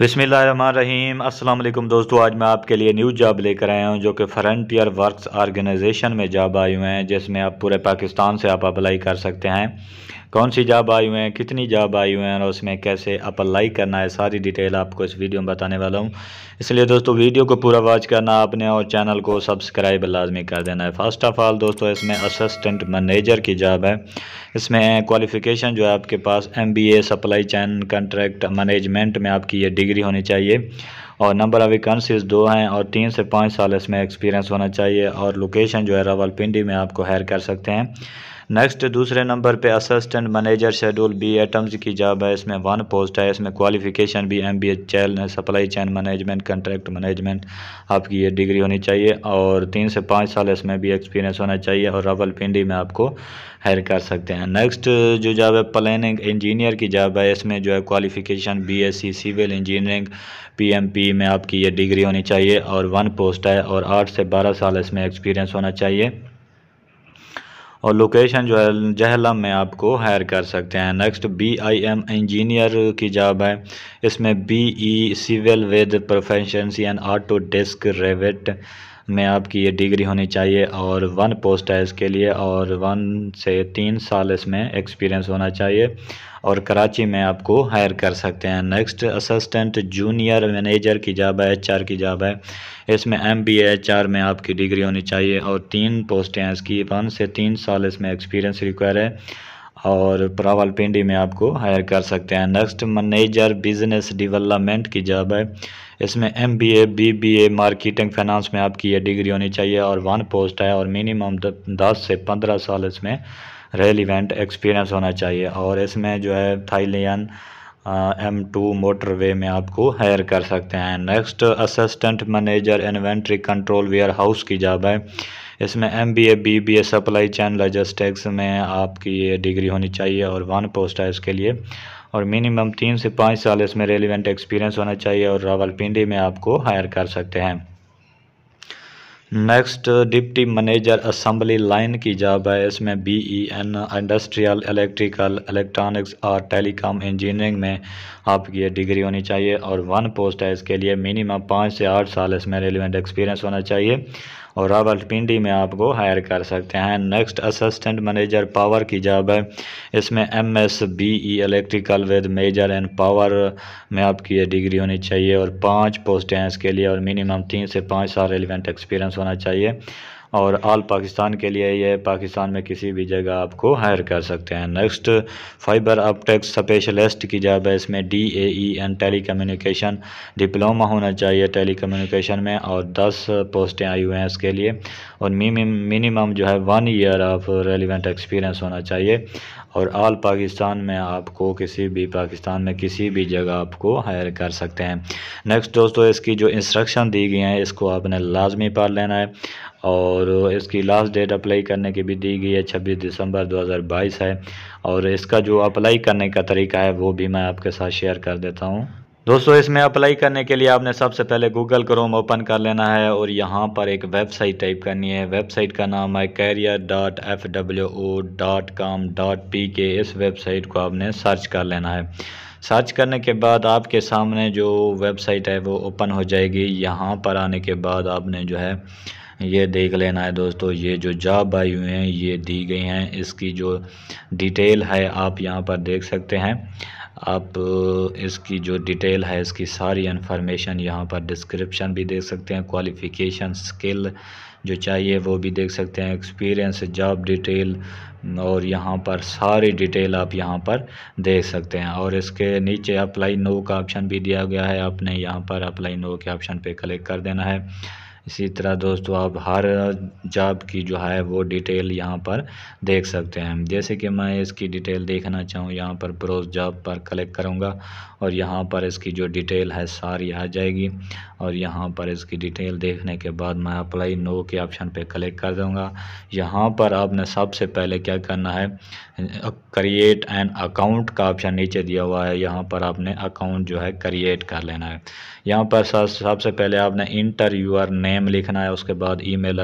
बसमीम अल्लाम दोस्तों आज मैं आपके लिए न्यू जॉब लेकर आया हूँ जो कि फ्रंटियर वर्क्स ऑर्गेनाइजेशन में जॉब आई हुए हैं जिसमें आप पूरे पाकिस्तान से आप अप्लाई कर सकते हैं कौन सी जॉब आई हुई हैं कितनी जॉब आई हुई हैं और उसमें कैसे अप्लाई करना है सारी डिटेल आपको इस वीडियो में बताने वाला हूँ इसलिए दोस्तों वीडियो को पूरा वॉच करना आपने और चैनल को सब्सक्राइब लाजमी कर देना है फर्स्ट ऑफ़ ऑल दोस्तों इसमें असिस्टेंट मैनेजर की जॉब है इसमें क्वालिफ़िकेशन जो है आपके पास M B A supply chain contract management में आपकी ये डिग्री होनी चाहिए और नंबर ऑफ़ वैकेंसीज दो हैं और तीन से पाँच साल इसमें एक्सपीरियंस होना चाहिए और लोकेशन जो है रावलपिंडी में आपको हायर कर सकते हैं नेक्स्ट दूसरे नंबर पे assistant manager schedule B atoms की जॉब है इसमें वन पोस्ट है इसमें क्वालिफिकेशन भी M B A chain supply chain management contract management आपकी ये डिग्री होनी चाहिए और तीन से पाँच साल इसमें भी एक्सपीरियंस होना चाहिए और रावलपिंडी में आपको हायर कर सकते हैं नेक्स्ट जो जॉब है प्लानिंग इंजीनियर की जॉब है इसमें जो है qualification BSc civil engineering PMP में आपकी ये डिग्री होनी चाहिए और वन पोस्ट है और आठ से बारह साल इसमें एक्सपीरियंस होना चाहिए और लोकेशन जो है जहलम में आपको हायर कर सकते हैं next B I M engineer की जॉब है इसमें B E civil with proficiency and Autodesk Revit में आपकी ये डिग्री होनी चाहिए और वन पोस्ट है इसके लिए और वन से तीन साल इसमें एक्सपीरियंस होना चाहिए और कराची में आपको हायर कर सकते हैं नेक्स्ट असिस्टेंट जूनियर मैनेजर की जॉब है एच की जॉब है इसमें एम बी एच आर में आपकी डिग्री होनी चाहिए और तीन पोस्टें हैं इसकी वन से तीन साल इसमें एक्सपीरियंस रिक्वायर है और पिंडी में आपको हायर कर सकते हैं नेक्स्ट मैनेजर बिजनेस डेवलपमेंट की जॉब है इसमें M B A B B A marketing finance में आपकी ये डिग्री होनी चाहिए और वन पोस्ट है और मिनिमम दस से पंद्रह साल इसमें रेलिवेंट एक्सपीरियंस होना चाहिए और इसमें जो है थाईलैंड एम टू मोटरवे में आपको हायर कर सकते हैं next assistant manager inventory control warehouse की जॉब है इसमें M B A B B A supply chain logistics में आपकी ये डिग्री होनी चाहिए और वन पोस्ट है इसके लिए और मिनिमम तीन से पाँच साल इसमें रेलिवेंट एक्सपीरियंस होना चाहिए और रावलपिंडी में आपको हायर कर सकते हैं next deputy manager assembly line की जॉब है इसमें B E in industrial electrical electronics और टेलीकॉम इंजीनियरिंग में आपकी ये डिग्री होनी चाहिए और वन पोस्ट है इसके लिए मिनिमम पाँच से आठ साल इसमें रेलिवेंट एक्सपीरियंस होना चाहिए और रावलपिंडी में आपको हायर कर सकते हैं नेक्स्ट असिस्टेंट मैनेजर पावर की जॉब है इसमें M S B E electrical with major and power में आपकी ये डिग्री होनी चाहिए और पाँच पोस्टें हैं इसके लिए और मिनिमम तीन से पाँच साल रेलिवेंट एक्सपीरियंस होना चाहिए और आल पाकिस्तान के लिए यह पाकिस्तान में किसी भी जगह आपको हायर कर सकते हैं नेक्स्ट फाइबर अपटेक स्पेशलिस्ट की जॉब है इसमें D A E N telecommunication diploma होना चाहिए टेली कम्युनिकेशन में और दस पोस्टें आई हुई हैं इसके लिए और मिनिमम जो है one year of relevant experience होना चाहिए और आल पाकिस्तान में आपको किसी भी पाकिस्तान में किसी भी जगह आपको हायर कर सकते हैं नेक्स्ट दोस्तों इसकी जो इंस्ट्रक्शन दी गई हैं इसको आपने लाजमी पार लेना है और इसकी लास्ट डेट अप्लाई करने की भी दी गई है छब्बीस दिसंबर 2022 है और इसका जो अप्लाई करने का तरीका है वो भी मैं आपके साथ शेयर कर देता हूँ दोस्तों इसमें अप्लाई करने के लिए आपने सबसे पहले गूगल क्रोम ओपन कर लेना है और यहाँ पर एक वेबसाइट टाइप करनी है वेबसाइट का नाम है career dot F W O dot com dot P K इस वेबसाइट को आपने सर्च कर लेना है सर्च करने के बाद आपके सामने जो वेबसाइट है वो ओपन हो जाएगी यहाँ पर आने के बाद आपने जो है ये देख लेना है दोस्तों ये जो जॉब आई हुई हैं ये दी गई हैं इसकी जो डिटेल है आप यहाँ पर देख सकते हैं आप इसकी जो डिटेल है इसकी सारी इन्फॉर्मेशन यहाँ पर डिस्क्रिप्शन भी देख सकते हैं क्वालिफ़िकेशन स्किल जो चाहिए वो भी देख सकते हैं एक्सपीरियंस जॉब डिटेल और यहाँ पर सारी डिटेल आप यहाँ पर देख सकते हैं और इसके नीचे अप्लाई नो का ऑप्शन भी दिया गया है आपने यहाँ पर अप्लाई नो के ऑप्शन पे क्लिक कर देना है इसी तरह दोस्तों आप हर जॉब की जो है वो डिटेल यहाँ पर देख सकते हैं जैसे कि मैं इसकी डिटेल देखना चाहूँ यहाँ पर ब्रोज जॉब पर क्लिक करूँगा और यहाँ पर इसकी जो डिटेल है सारी आ जाएगी और यहाँ पर इसकी डिटेल देखने के बाद मैं अप्लाई नो के ऑप्शन पर क्लिक कर दूँगा यहाँ पर आपने सबसे पहले क्या करना है क्रिएट एन अकाउंट का ऑप्शन नीचे दिया हुआ है यहाँ पर आपने अकाउंट जो है क्रिएट कर लेना है यहाँ पर सबसे पहले आपने इंटर यूर नेम नेम लिखना है उसके बाद ईमेल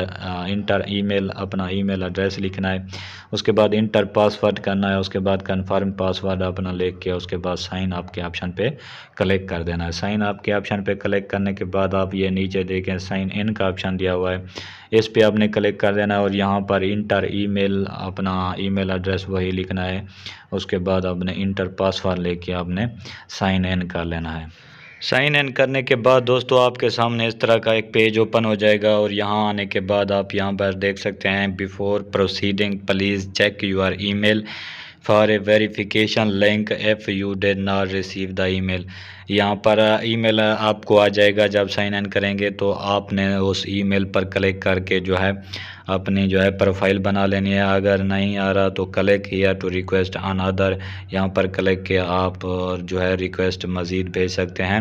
इंटर ईमेल अपना ईमेल एड्रेस लिखना है उसके बाद इंटर पासवर्ड करना है उसके बाद कन्फर्म पासवर्ड अपना लिख के उसके बाद साइन आपके ऑप्शन पे क्लिक कर देना है साइन आपके ऑप्शन पे क्लिक करने के बाद आप ये नीचे देखें साइन इन का ऑप्शन दिया हुआ है इस पर आपने क्लिक कर देना है और यहाँ पर इंटर मेल अपना मेल एड्रेस वही लिखना है उसके बाद आपने इंटर पासवर्ड लेके आपने साइन इन कर लेना है साइन इन करने के बाद दोस्तों आपके सामने इस तरह का एक पेज ओपन हो जाएगा और यहाँ आने के बाद आप यहाँ पर देख सकते हैं before proceeding please check your mail for a verification link if you did not receive the email यहाँ पर ईमेल uh, uh, आपको आ जाएगा जब साइन इन करेंगे तो आपने उस ईमेल पर क्लिक करके जो है अपनी जो है प्रोफाइल बना लेनी है अगर नहीं आ रहा तो क्लिक या टू रिक्वेस्ट अदर यहाँ पर क्लिक के आप uh, जो है रिक्वेस्ट मज़ीद भेज सकते हैं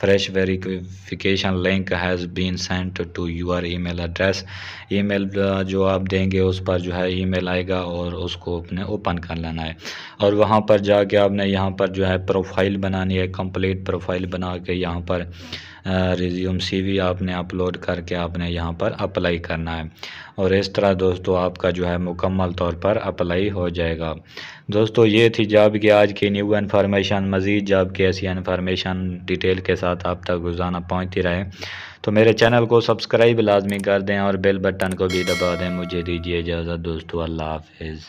fresh verification link has been sent to your email address email जो आप देंगे उस पर जो है ईमेल आएगा और उसको अपने ओपन कर लेना जाना है और वहाँ पर जाके आपने यहाँ पर जो है प्रोफाइल बनानी है कंप्लीट प्रोफाइल बना के यहाँ पर रिज्यूम सीवी आपने अपलोड करके आपने यहाँ पर अप्लाई करना है और इस तरह दोस्तों आपका जो है मुकम्मल तौर पर अप्लाई हो जाएगा दोस्तों ये थी जॉब की आज की न्यू इन्फॉर्मेशन मज़ीद जॉब की ऐसी इन्फॉर्मेशन डिटेल के साथ आप तक रोज़ाना पहुँचती रहे तो मेरे चैनल को सब्सक्राइब लाजमी कर दें और बेल बटन को भी दबा दें मुझे दीजिए इजाज़त दोस्तों अल्लाह हाफिज़